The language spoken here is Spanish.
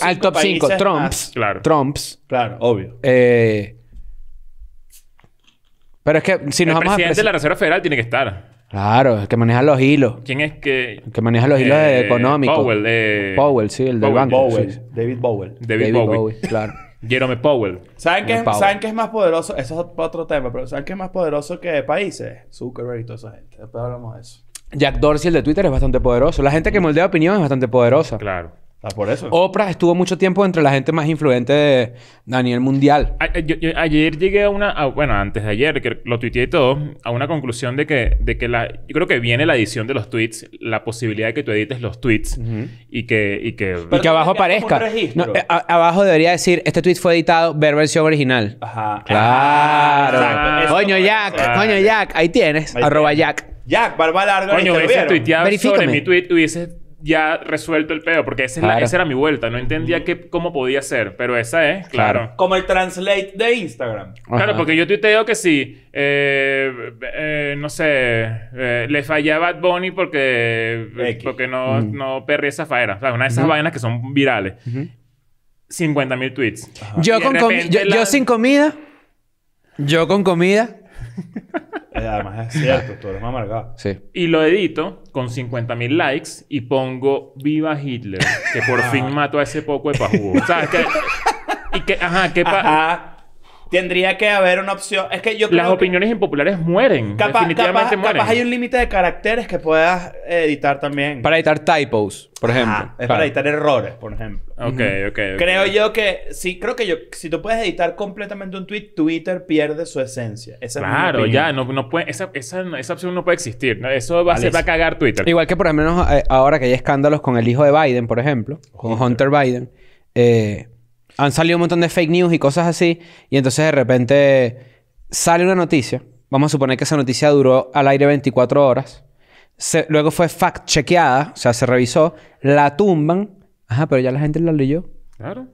al top 5. Trumps. Claro. Trumps. Claro, obvio. Eh, pero es que si nos el presidente de la Reserva Federal tiene que estar. Claro, el que maneja los hilos. ¿Quién es que...? El que maneja los hilos eh, económicos. Powell. Eh, Powell, sí, el del banco. Powell, David Powell. David, David Claro. Jerome Powell. ¿Saben qué, ¿Saben qué es más poderoso? Eso es otro tema, pero ¿saben qué es más poderoso que países? Zuckerberg y toda esa gente. Después hablamos de eso. Jack Dorsey, el de Twitter, es bastante poderoso. La gente que moldea opinión es bastante poderosa. Claro. Ah, por eso. Oprah estuvo mucho tiempo entre la gente más influente de, Daniel mundial. Eh, ayer llegué a una... bueno, antes de ayer, que lo tuiteé todo, a una conclusión de que, de que la... Yo creo que viene la edición de los tweets, la posibilidad de que tú edites los tweets y que... Y que, abajo aparezca. Eh, abajo debería decir, este tweet fue editado, ver versión original. Ajá. Claro. coño, Jack. Coño, Jack. Ahí tienes. arroba Jack. Jack, barba larga. Coño, hubiese tuiteado sobre mi tweet, hubiese ya resuelto el pedo, porque esa, es era mi vuelta. No entendía cómo podía ser, pero esa es, claro. Como el translate de Instagram. Claro, porque yo tuiteo que sí, eh, eh no sé, eh, le fallaba a Bad Bunny porque, porque no, mm. esa faera. O sea, una de esas vainas que son virales. 50 mil tweets. Yo, yo sin comida. Yo con comida. Eh, además es cierto, todo lo más amargado. Sí. Y lo edito con 50.000 likes y pongo Viva Hitler, que por fin mató a ese poco de pajugo. o sea, que... Y que, ajá, qué pasa? Tendría que haber una opción. Es que yo Las opiniones impopulares mueren. Capaz, definitivamente mueren. Capaz hay un límite de caracteres que puedas editar también. Para editar typos, por ejemplo. es para editar errores, por ejemplo. Ok, ok. Creo yo que... Sí, creo que yo... Si tú puedes editar completamente un tweet, Twitter pierde su esencia. claro, ya. No, puede, esa, opción no puede existir. Eso va, a cagar Twitter. Igual que por lo menos eh, ahora que hay escándalos con el hijo de Biden, por ejemplo. Con Hunter Biden. Eh, han salido un montón de fake news y cosas así, y entonces de repente sale una noticia. Vamos a suponer que esa noticia duró al aire 24 horas. luego fue fact chequeada, o sea, se revisó, la tumban. Ajá, pero ya la gente la leyó. Claro.